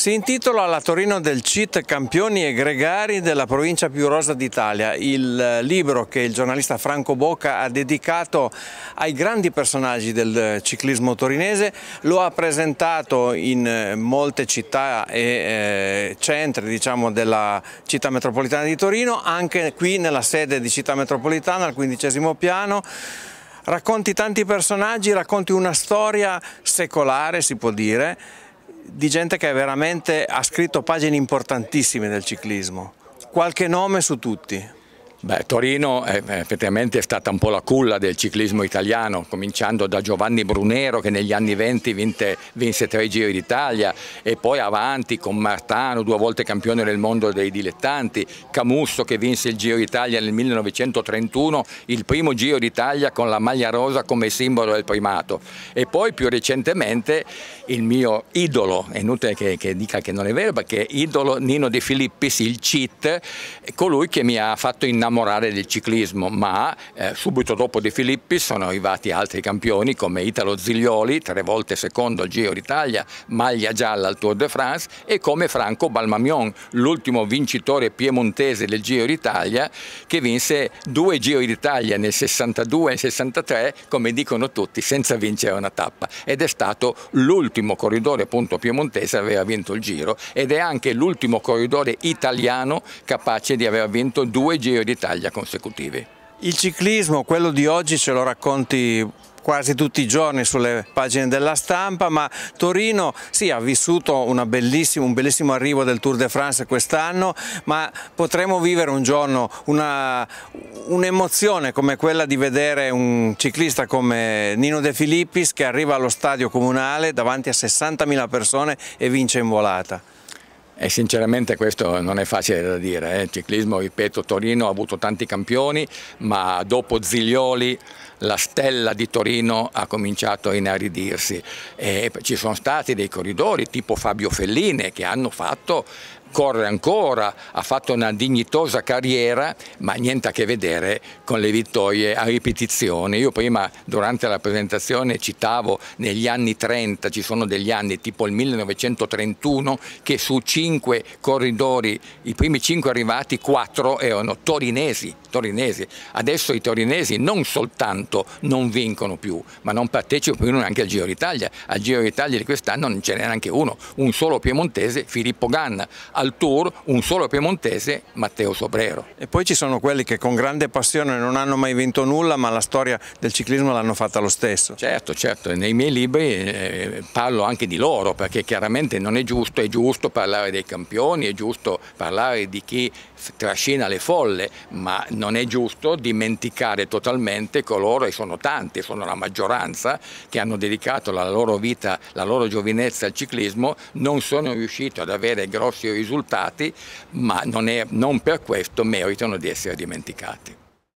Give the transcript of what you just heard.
Si intitola la Torino del CIT Campioni e Gregari della provincia più rosa d'Italia, il eh, libro che il giornalista Franco Bocca ha dedicato ai grandi personaggi del eh, ciclismo torinese, lo ha presentato in eh, molte città e centri diciamo, della città metropolitana di Torino, anche qui nella sede di città metropolitana al quindicesimo piano racconti tanti personaggi, racconti una storia secolare si può dire di gente che veramente ha scritto pagine importantissime del ciclismo, qualche nome su tutti. Beh, Torino è, effettivamente è stata un po' la culla del ciclismo italiano, cominciando da Giovanni Brunero che negli anni 20 vinte, vinse tre Giri d'Italia e poi avanti con Martano, due volte campione del mondo dei dilettanti, Camusso che vinse il Giro d'Italia nel 1931, il primo Giro d'Italia con la maglia rosa come simbolo del primato e poi più recentemente il mio idolo, è inutile che, che dica che non è vero perché idolo Nino De Filippis, il CIT, colui che mi ha fatto innamorare morale del ciclismo, ma eh, subito dopo De Filippi sono arrivati altri campioni come Italo Ziglioli, tre volte secondo al Giro d'Italia, maglia gialla al Tour de France e come Franco Balmamion, l'ultimo vincitore piemontese del Giro d'Italia che vinse due Giro d'Italia nel 62 e 63, come dicono tutti, senza vincere una tappa ed è stato l'ultimo corridore appunto piemontese ad aver vinto il Giro ed è anche l'ultimo corridore italiano capace di aver vinto due Giro d'Italia d'Italia consecutivi. Il ciclismo, quello di oggi, ce lo racconti quasi tutti i giorni sulle pagine della stampa, ma Torino sì, ha vissuto bellissima, un bellissimo arrivo del Tour de France quest'anno, ma potremo vivere un giorno un'emozione un come quella di vedere un ciclista come Nino De Filippis che arriva allo stadio comunale davanti a 60.000 persone e vince in volata. E sinceramente questo non è facile da dire, eh. il ciclismo, ripeto, Torino ha avuto tanti campioni, ma dopo Ziglioli la stella di Torino ha cominciato a inaridirsi e ci sono stati dei corridori tipo Fabio Felline che hanno fatto corre ancora, ha fatto una dignitosa carriera, ma niente a che vedere con le vittorie a ripetizione. Io prima durante la presentazione citavo negli anni 30, ci sono degli anni tipo il 1931, che su cinque corridori, i primi cinque arrivati, quattro erano torinesi, torinesi. Adesso i torinesi non soltanto non vincono più, ma non partecipano più neanche al Giro d'Italia. Al Giro d'Italia di quest'anno non ce n'è neanche uno, un solo piemontese, Filippo Ganna al Tour un solo piemontese, Matteo Sobrero. E poi ci sono quelli che con grande passione non hanno mai vinto nulla, ma la storia del ciclismo l'hanno fatta lo stesso. Certo, certo, nei miei libri eh, parlo anche di loro, perché chiaramente non è giusto, è giusto parlare dei campioni, è giusto parlare di chi trascina le folle, ma non è giusto dimenticare totalmente coloro, e sono tanti, sono la maggioranza, che hanno dedicato la loro vita, la loro giovinezza al ciclismo, non sono riusciti ad avere grossi risultati risultati, ma non, è, non per questo meritano di essere dimenticati.